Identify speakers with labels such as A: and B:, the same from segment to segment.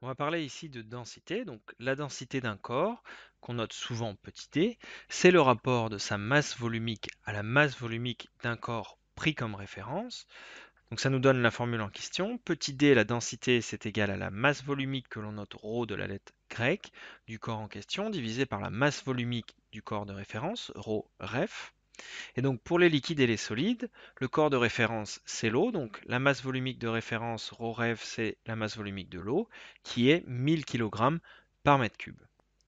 A: On va parler ici de densité. Donc la densité d'un corps, qu'on note souvent petit d, c'est le rapport de sa masse volumique à la masse volumique d'un corps pris comme référence. Donc ça nous donne la formule en question. Petit d, la densité, c'est égal à la masse volumique que l'on note ρ de la lettre grecque du corps en question, divisé par la masse volumique du corps de référence, ρ ref. Et donc pour les liquides et les solides, le corps de référence, c'est l'eau. Donc la masse volumique de référence, rêve c'est la masse volumique de l'eau, qui est 1000 kg par mètre cube.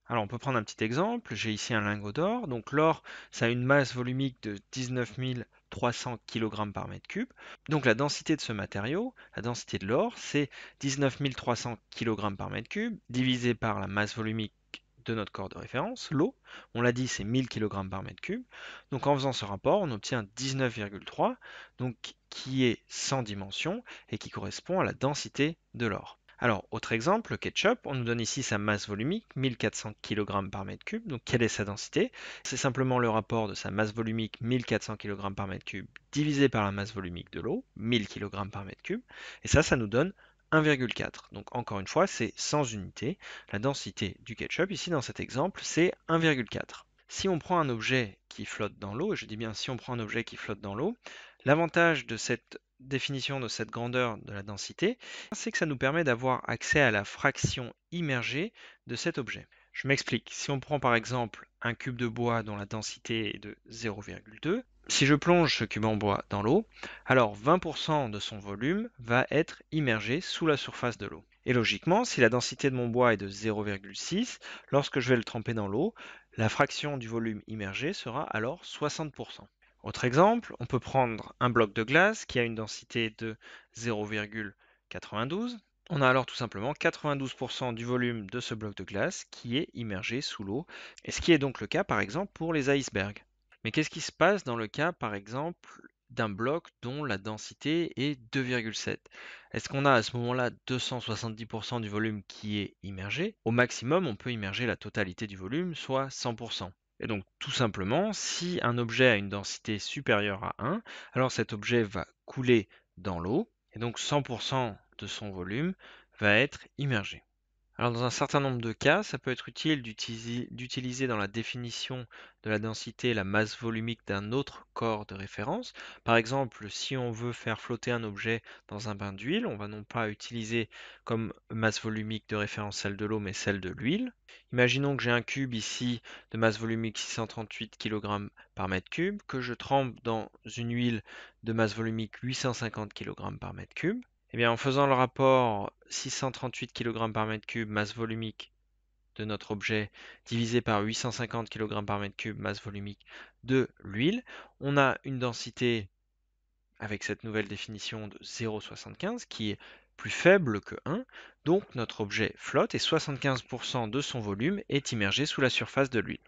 A: Alors on peut prendre un petit exemple, j'ai ici un lingot d'or, donc l'or ça a une masse volumique de 19 300 kg par mètre cube. Donc la densité de ce matériau, la densité de l'or, c'est 19 300 kg par mètre cube divisé par la masse volumique de notre corps de référence, l'eau. On l'a dit, c'est 1000 kg par mètre cube. Donc en faisant ce rapport, on obtient 19,3, donc qui est sans dimension et qui correspond à la densité de l'or. Alors, autre exemple, le ketchup, on nous donne ici sa masse volumique, 1400 kg par mètre cube. Donc, quelle est sa densité C'est simplement le rapport de sa masse volumique, 1400 kg par mètre cube, divisé par la masse volumique de l'eau, 1000 kg par mètre cube. Et ça, ça nous donne 1,4. Donc encore une fois, c'est sans unité. La densité du ketchup, ici dans cet exemple, c'est 1,4. Si on prend un objet qui flotte dans l'eau, je dis bien si on prend un objet qui flotte dans l'eau, l'avantage de cette définition de cette grandeur de la densité, c'est que ça nous permet d'avoir accès à la fraction immergée de cet objet. Je m'explique. Si on prend par exemple un cube de bois dont la densité est de 0,2, si je plonge ce cube en bois dans l'eau, alors 20% de son volume va être immergé sous la surface de l'eau. Et logiquement, si la densité de mon bois est de 0,6, lorsque je vais le tremper dans l'eau, la fraction du volume immergé sera alors 60%. Autre exemple, on peut prendre un bloc de glace qui a une densité de 0,92. On a alors tout simplement 92% du volume de ce bloc de glace qui est immergé sous l'eau, et ce qui est donc le cas par exemple pour les icebergs. Mais qu'est-ce qui se passe dans le cas, par exemple, d'un bloc dont la densité est 2,7 Est-ce qu'on a à ce moment-là 270% du volume qui est immergé Au maximum, on peut immerger la totalité du volume, soit 100%. Et donc tout simplement, si un objet a une densité supérieure à 1, alors cet objet va couler dans l'eau, et donc 100% de son volume va être immergé dans un certain nombre de cas, ça peut être utile d'utiliser dans la définition de la densité la masse volumique d'un autre corps de référence. Par exemple, si on veut faire flotter un objet dans un bain d'huile, on va non pas utiliser comme masse volumique de référence celle de l'eau, mais celle de l'huile. Imaginons que j'ai un cube ici de masse volumique 638 kg par mètre cube, que je trempe dans une huile de masse volumique 850 kg par mètre cube. Eh en faisant le rapport 638 kg par mètre cube masse volumique de notre objet divisé par 850 kg par mètre cube masse volumique de l'huile, on a une densité avec cette nouvelle définition de 0,75 qui est plus faible que 1, donc notre objet flotte et 75% de son volume est immergé sous la surface de l'huile.